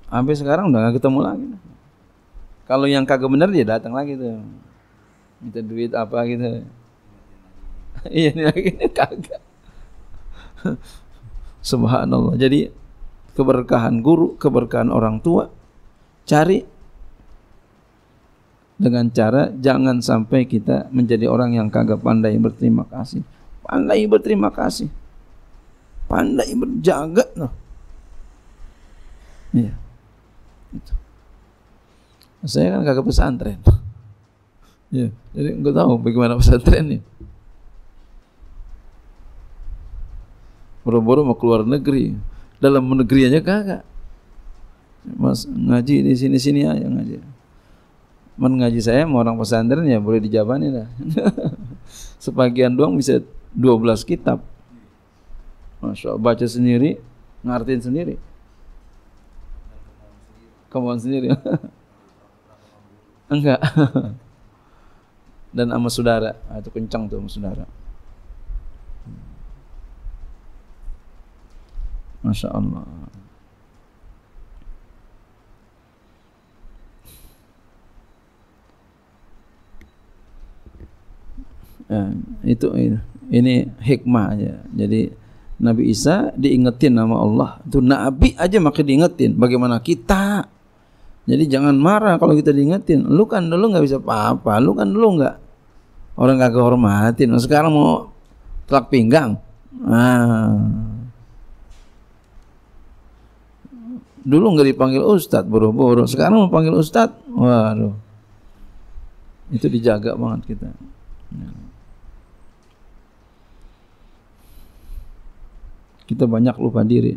Sampai sekarang udah gak ketemu lagi. Kalau yang kagak bener dia datang lagi tuh. Minta duit apa gitu. Iya ini lagi ini kagak. Subhanallah. Jadi keberkahan guru, keberkahan orang tua cari dengan cara jangan sampai kita menjadi orang yang kagak pandai berterima kasih. Pandai berterima kasih. Pandai berjaga loh. Nah. Iya. Saya kan kagak pesantren. ya, jadi enggak tahu bagaimana pesantrennya. Boro-boro mau keluar negeri. Dalam negeri aja kagak. Mas ngaji di sini-sini aja ngaji. Men ngaji saya mau orang pesantren ya boleh dijabani lah. Sebagian doang bisa 12 kitab. Masya Allah, baca sendiri, ngartin sendiri. Kemauan sendiri. Enggak. Dan sama saudara. Ah, itu kencang tuh sama saudara. Masya Allah. Ya, itu ini hikmah aja. Jadi Nabi Isa diingetin nama Allah. Itu Nabi aja makin diingetin. Bagaimana kita? Jadi jangan marah kalau kita diingetin. Lu kan dulu nggak bisa apa-apa. Lu kan dulu nggak orang kagak hormatin. Sekarang mau telak pinggang. Nah, Dulu nggak dipanggil ustadz buru-buru. Sekarang mau panggil ustadz. Waduh. Itu dijaga banget kita. Kita banyak lupa diri.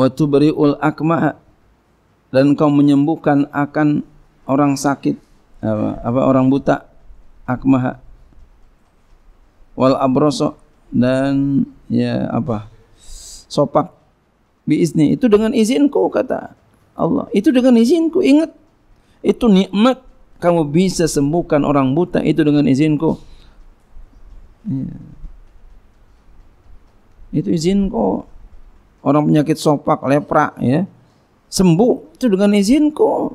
wa tubri'ul akmah dan kau menyembuhkan akan orang sakit apa, apa orang buta akmah wal abroso dan ya apa sopak bi biizni itu dengan izinku kata Allah itu dengan izinku ingat itu nikmat kamu bisa sembuhkan orang buta itu dengan izinku ya. itu izinku orang penyakit sopak, lepra, ya sembuh itu dengan izinku.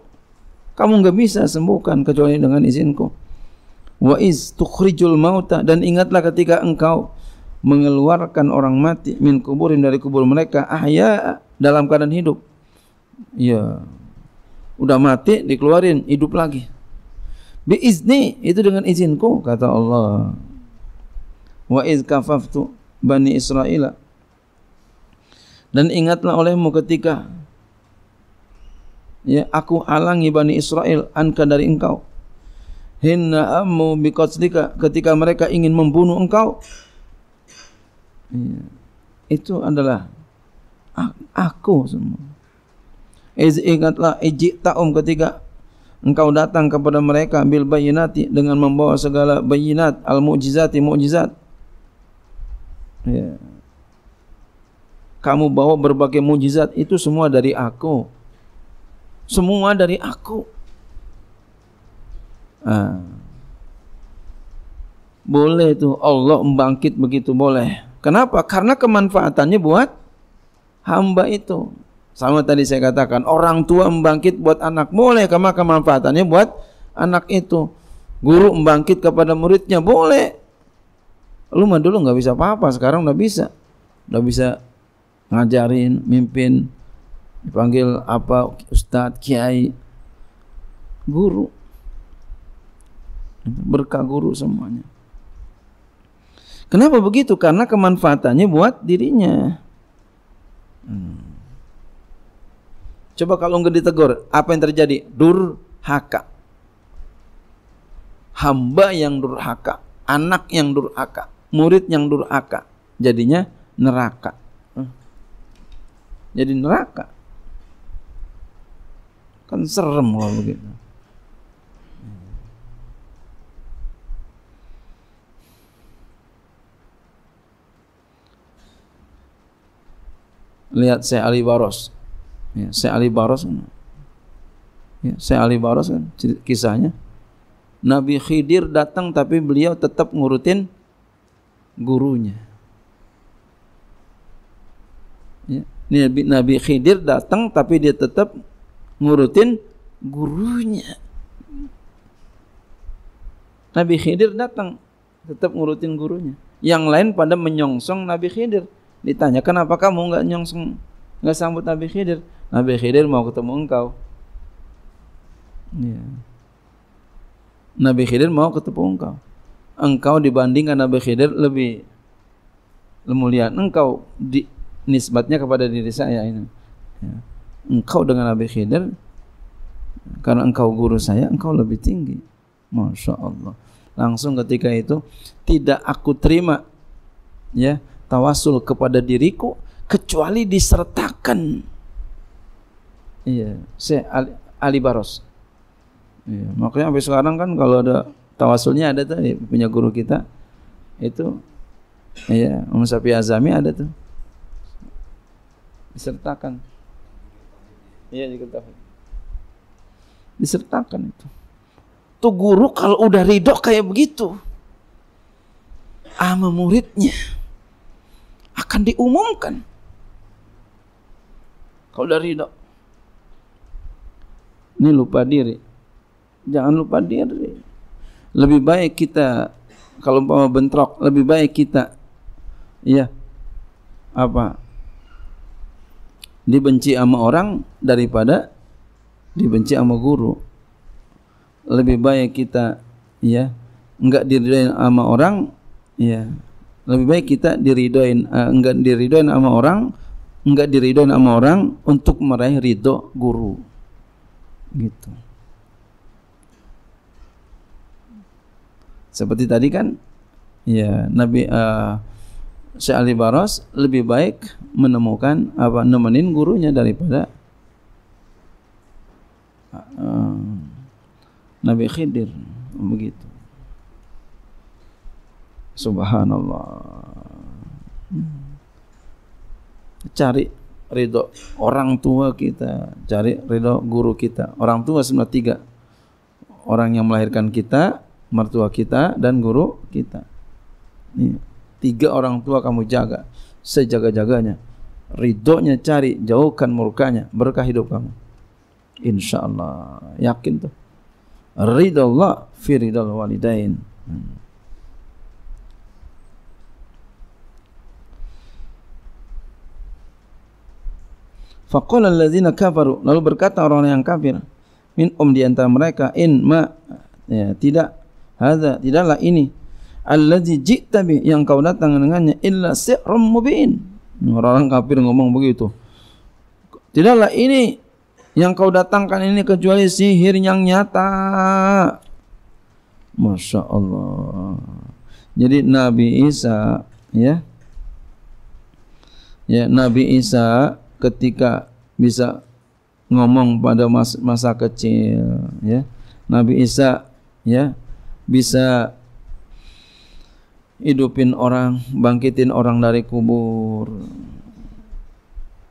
Kamu nggak bisa sembuhkan kecuali dengan izinku. Wa iz tukhrijul mauta dan ingatlah ketika engkau mengeluarkan orang mati min kuburin dari kubur mereka ahya dalam keadaan hidup. Ya. Udah mati dikeluarin hidup lagi. Bi izni itu dengan izinku kata Allah. Wa iz kafaftu bani Israila Dan ingatlah olehmu ketika ya aku alangi Bani Israel anka dari engkau. hina ammu biqatlika ketika mereka ingin membunuh engkau. Ya, itu adalah aku semua. Iz ingatlah iji ta'um ketika engkau datang kepada mereka bil bayinati dengan membawa segala bayinat al-mu'jizati mu'jizat. Ya. kamu bawa berbagai mujizat itu semua dari aku. Semua dari aku. Ah. Boleh tuh Allah membangkit begitu boleh. Kenapa? Karena kemanfaatannya buat hamba itu. Sama tadi saya katakan, orang tua membangkit buat anak boleh, karena kemanfaatannya buat anak itu. Guru membangkit kepada muridnya boleh. Lu mah dulu nggak bisa apa-apa, sekarang udah bisa. Udah bisa ngajarin, mimpin, dipanggil apa ustadz, kiai, guru. Berkah guru semuanya. Kenapa begitu? Karena kemanfaatannya buat dirinya. Hmm. Coba kalau nggak ditegur, apa yang terjadi? Durhaka. Hamba yang durhaka, anak yang durhaka, murid yang durhaka. Jadinya neraka jadi neraka kan serem kalau begitu lihat Syekh Ali Baros ya, Syekh Ali Baros kan? ya, Syekh Ali Baros kan kisahnya Nabi Khidir datang tapi beliau tetap ngurutin gurunya ya, Nabi, Nabi Khidir datang tapi dia tetap ngurutin gurunya. Nabi Khidir datang tetap ngurutin gurunya. Yang lain pada menyongsong Nabi Khidir. Ditanya kenapa kamu enggak nyongsong enggak sambut Nabi Khidir? Nabi Khidir mau ketemu engkau. Ya. Nabi Khidir mau ketemu engkau. Engkau dibandingkan Nabi Khidir lebih lemulia. Engkau di, nisbatnya kepada diri saya ini. Ya. ya. Engkau dengan Nabi Khidir karena engkau guru saya, engkau lebih tinggi. Masya Allah. Langsung ketika itu tidak aku terima ya tawasul kepada diriku kecuali disertakan. Iya, saya Ali, Ali Baros. Ya. makanya sampai sekarang kan kalau ada tawasulnya ada tuh punya guru kita itu Iya, Om Sapi Azami ada tuh. disertakan iya diketahui disertakan itu tu guru kalau udah ridho kayak begitu ama muridnya akan diumumkan kalau udah ridho ini lupa diri jangan lupa diri lebih baik kita kalau mau bentrok lebih baik kita ya apa dibenci sama orang daripada dibenci sama guru. Lebih baik kita ya enggak diridoin sama orang ya. Lebih baik kita diridoin uh, eh, enggak diridoin sama orang, enggak diridoin sama orang untuk meraih ridho guru. Gitu. Seperti tadi kan ya Nabi uh, Syekh Ali Baros lebih baik menemukan apa nemenin gurunya daripada uh, Nabi Khidir begitu. Subhanallah. Cari ridho orang tua kita, cari ridho guru kita. Orang tua sebenarnya tiga. Orang yang melahirkan kita, mertua kita, dan guru kita. Ini iya. Tiga orang tua kamu jaga Sejaga-jaganya Ridhonya cari Jauhkan murkanya Berkah hidup kamu InsyaAllah Yakin tu Ridho Allah Fi ridho walidain hmm. Faqala alladhina kafaru Lalu berkata orang yang kafir Min um di antara mereka In ma ya, Tidak Hada Tidaklah ini allazi ji'ta bi yang kau datang dengannya illa si'rum mubin. Hmm, orang-orang kafir ngomong begitu. Tidaklah ini yang kau datangkan ini kecuali sihir yang nyata. Masya Allah. Jadi Nabi Isa, ya, ya Nabi Isa ketika bisa ngomong pada masa, masa kecil, ya, Nabi Isa, ya, bisa hidupin orang, bangkitin orang dari kubur.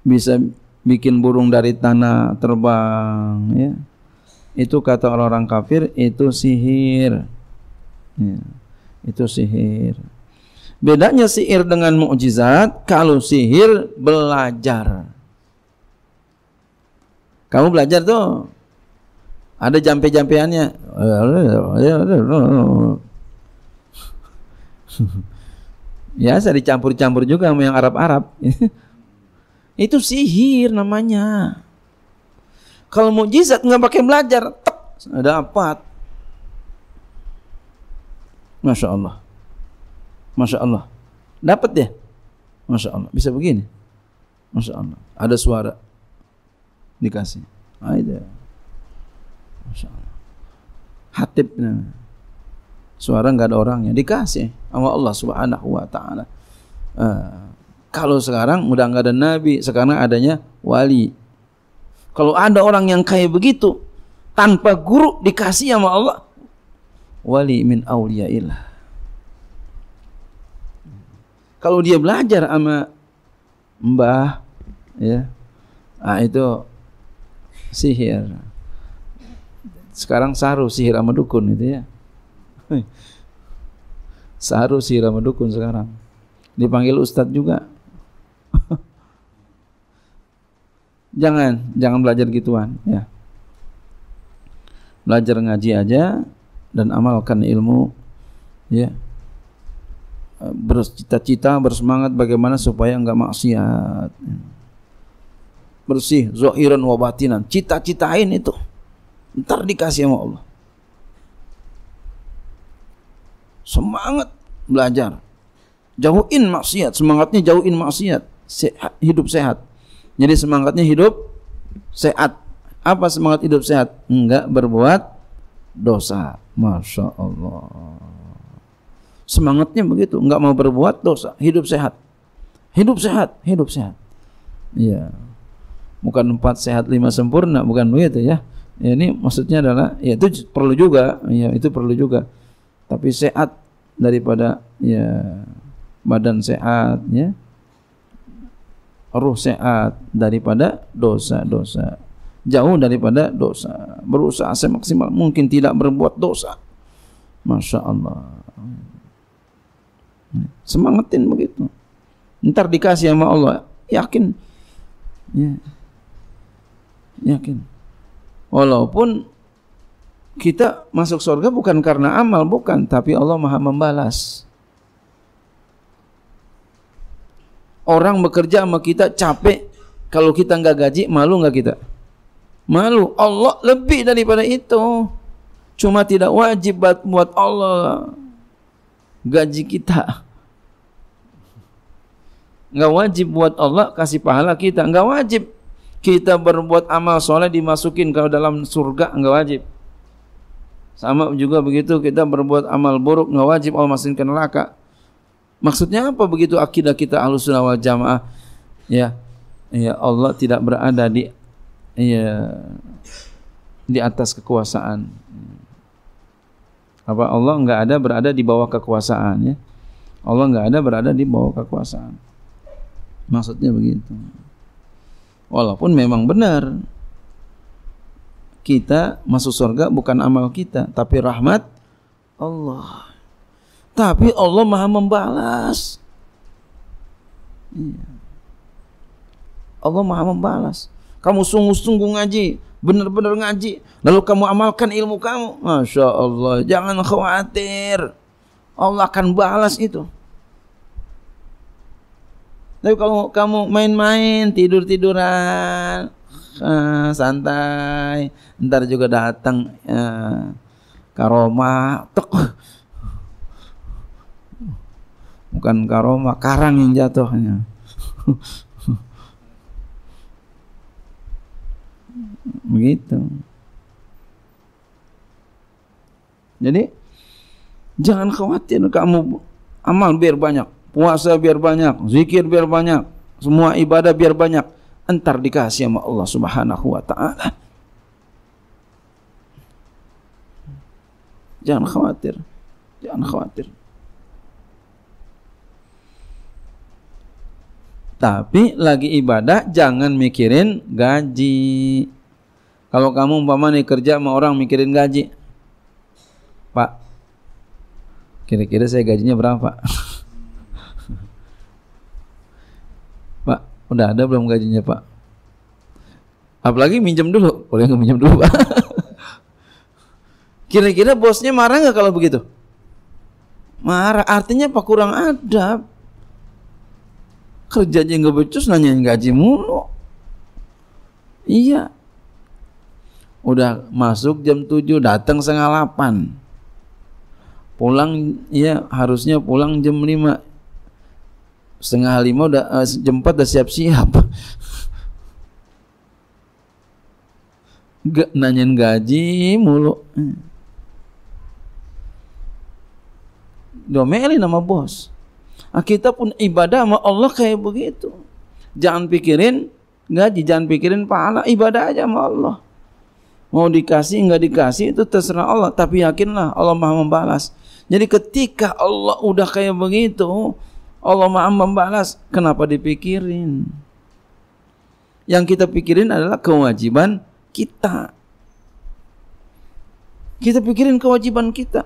Bisa bikin burung dari tanah terbang, ya. Itu kata orang-orang kafir itu sihir. Ya. Itu sihir. Bedanya sihir dengan mukjizat, kalau sihir belajar. Kamu belajar tuh ada jampe-jampeannya ya saya dicampur-campur juga sama yang Arab-Arab itu sihir namanya kalau mujizat nggak pakai belajar tep dapat Masya Allah Masya Allah dapat ya Masya Allah bisa begini Masya Allah ada suara dikasih aida Masya Allah hatib namanya suara nggak ada orangnya dikasih sama Allah Subhanahu wa taala. Uh, kalau sekarang udah nggak ada nabi, sekarang adanya wali. Kalau ada orang yang kaya begitu tanpa guru dikasih sama Allah wali min ilah. Kalau dia belajar sama Mbah ya. Ah itu sihir. Sekarang saru sihir sama dukun itu ya. Seharusnya irama dukun sekarang. Dipanggil ustadz juga. jangan, jangan belajar gituan. Ya. Belajar ngaji aja dan amalkan ilmu. Ya. Bercita-cita, bersemangat bagaimana supaya enggak maksiat. Ya. Bersih, zohiran wabatinan. Cita-citain itu. Ntar dikasih sama Allah. semangat belajar. Jauhin maksiat, semangatnya jauhin maksiat. Sehat, hidup sehat. Jadi semangatnya hidup sehat. Apa semangat hidup sehat? Enggak berbuat dosa. Masya Allah. Semangatnya begitu, enggak mau berbuat dosa, hidup sehat. Hidup sehat, hidup sehat. Iya. Bukan empat sehat lima sempurna, bukan begitu ya. ya ini maksudnya adalah ya itu perlu juga, ya itu perlu juga tapi sehat daripada ya badan sehat ya ruh sehat daripada dosa-dosa jauh daripada dosa berusaha semaksimal mungkin tidak berbuat dosa Masya Allah semangatin begitu ntar dikasih sama Allah yakin ya. yakin walaupun kita masuk surga bukan karena amal, bukan, tapi Allah Maha membalas. Orang bekerja sama kita capek, kalau kita nggak gaji malu nggak kita? Malu. Allah lebih daripada itu. Cuma tidak wajib buat Allah gaji kita. Nggak wajib buat Allah kasih pahala kita. Nggak wajib kita berbuat amal soleh dimasukin kalau dalam surga nggak wajib Sama juga begitu kita berbuat amal buruk enggak wajib Allah masukin ke neraka. Maksudnya apa begitu akidah kita Ahlus Sunnah wal Jamaah? Ya. Ya Allah tidak berada di ya di atas kekuasaan. Apa Allah enggak ada berada di bawah kekuasaan ya? Allah enggak ada berada di bawah kekuasaan. Maksudnya begitu. Walaupun memang benar kita masuk surga bukan amal kita, tapi rahmat Allah. Tapi Allah Maha membalas. Iya. Allah Maha membalas. Kamu sungguh-sungguh ngaji, benar-benar ngaji, lalu kamu amalkan ilmu kamu. Masya Allah, jangan khawatir. Allah akan balas itu. Tapi kalau kamu main-main, tidur-tiduran, uh, santai ntar juga datang uh, karoma tek bukan karoma karang yang jatuhnya begitu jadi jangan khawatir kamu amal biar banyak puasa biar banyak zikir biar banyak semua ibadah biar banyak entar dikasih sama Allah Subhanahu wa taala. Jangan khawatir. Jangan khawatir. Tapi lagi ibadah jangan mikirin gaji. Kalau kamu umpama nih kerja sama orang mikirin gaji. Pak, kira-kira saya gajinya berapa? Udah ada belum gajinya Pak? Apalagi minjem dulu, boleh nggak minjem dulu Pak? Kira-kira bosnya marah nggak kalau begitu? Marah, artinya pak kurang adab? Kerjanya nggak becus, nanyain gaji mulu. Iya. Udah masuk jam 7, datang setengah 8. Pulang ya harusnya pulang jam 5. setengah lima udah uh, eh, jempat dah siap siap gak nanyain gaji mulu domeli nama bos nah, kita pun ibadah sama Allah kayak begitu jangan pikirin gaji jangan pikirin pahala ibadah aja sama Allah mau dikasih nggak dikasih itu terserah Allah tapi yakinlah Allah maha membalas jadi ketika Allah udah kayak begitu Allah maha membalas. Kenapa dipikirin? Yang kita pikirin adalah kewajiban kita. Kita pikirin kewajiban kita.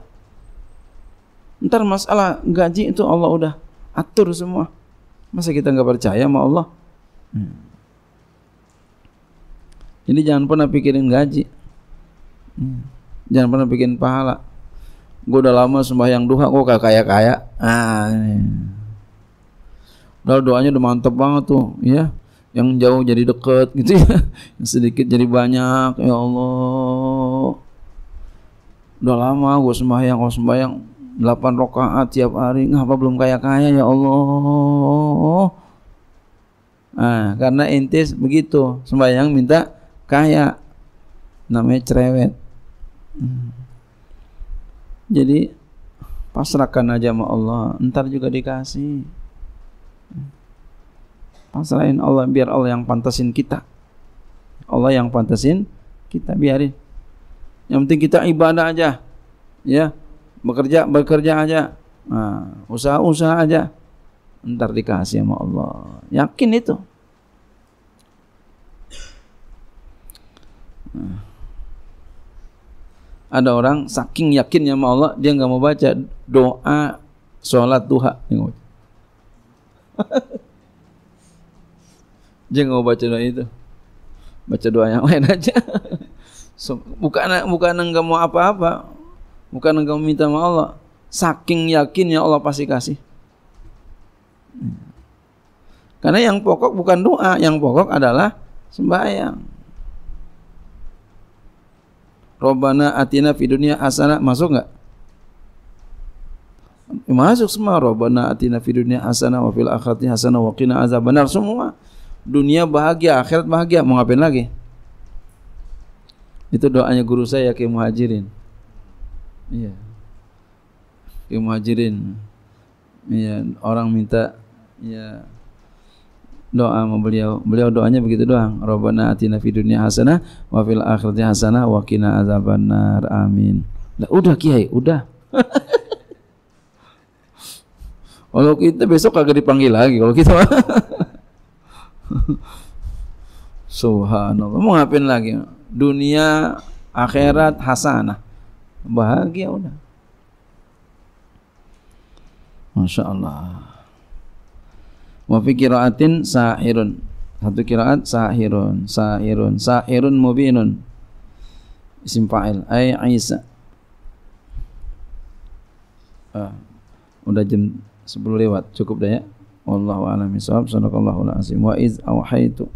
Ntar masalah gaji itu Allah udah atur semua. Masa kita nggak percaya sama Allah? Hmm. Jadi jangan pernah pikirin gaji. Hmm. Jangan pernah pikirin pahala. Gue udah lama sembahyang duha, gue gak kaya-kaya. Ah, ini. Padahal doanya udah mantep banget tuh ya yang jauh jadi deket gitu ya yang sedikit jadi banyak ya Allah udah lama gue sembahyang gue sembahyang 8 rokaat tiap hari ngapa belum kaya kaya ya Allah nah, karena intis begitu sembahyang minta kaya namanya cerewet jadi pasrahkan aja sama Allah ntar juga dikasih Pasrahin Allah biar Allah yang pantasin kita. Allah yang pantasin kita biarin. Yang penting kita ibadah aja. Ya, bekerja bekerja aja. Nah, usaha-usaha aja. Ntar dikasih sama Allah. Yakin itu. Nah. Ada orang saking yakinnya sama Allah dia nggak mau baca doa sholat duha. Jangan baca doa itu. Baca doa yang lain aja. So, bukan bukan enggak mau apa-apa. Bukan enggak mau minta sama Allah. Saking yakinnya Allah pasti kasih. Karena yang pokok bukan doa, yang pokok adalah sembahyang. Robana atina fi dunia asana masuk nggak? Masuk semua Robana atina fi dunia asana wa fil akhirati hasana wa qina azab benar semua. dunia bahagia, akhirat bahagia, mau ngapain lagi? Itu doanya guru saya ke Muhajirin. Iya. Ke Muhajirin. Iya, orang minta ya doa sama beliau. Beliau doanya begitu doang. Rabbana atina fid dunya hasanah wa fil akhirati hasanah wa qina azabannar. Amin. Lah udah Kiai, udah. Kalau kita besok kagak dipanggil lagi kalau kita. Subhanallah. Mau ngapain lagi? Dunia, akhirat, hasanah. Bahagia udah. Masya Allah. Wafi kiraatin sahirun. Satu kiraat sahirun, sahirun, sahirun mubinun. Isim fa'il ay Isa. Ah, udah jam 10 lewat, cukup dah ya. wallahu a'lam bishawab sadaqallahu alazim wa iz awhaytu